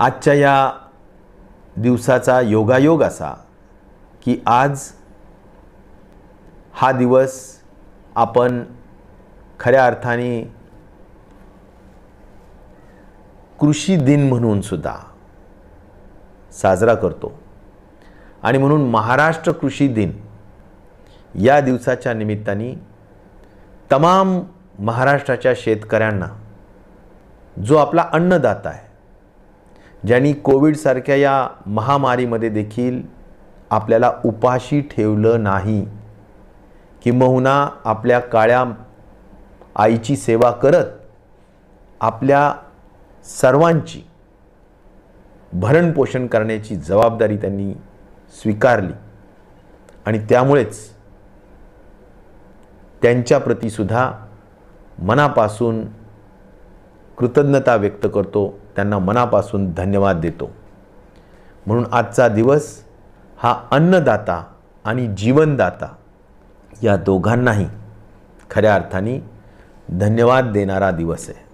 आजच्या या दिवसाचा योगायोग असा की आज हा दिवस आपण खऱ्या अर्थाने कृषी दिन म्हणून सुद्धा साजरा करतो आणि म्हणून महाराष्ट्र कृषी दिन या दिवसाच्या निमित्ताने तमाम महाराष्ट्राच्या शेतकऱ्यांना जो आपला अन्नदाता आहे ज्यांनी कोविडसारख्या या महामारीमध्ये देखील आपल्याला उपाशी ठेवलं नाही किंबहुना आपल्या काळ्या आईची सेवा करत आपल्या सर्वांची भरणपोषण करण्याची जबाबदारी त्यांनी स्वीकारली आणि त्यामुळेच त्यांच्याप्रतीसुद्धा मनापासून कृतज्ञता व्यक्त करतो त्यांना मनापासून धन्यवाद देतो म्हणून आजचा दिवस हा अन्नदाता आणि जीवनदाता या दोघांनाही खऱ्या अर्थाने धन्यवाद देणारा दिवस आहे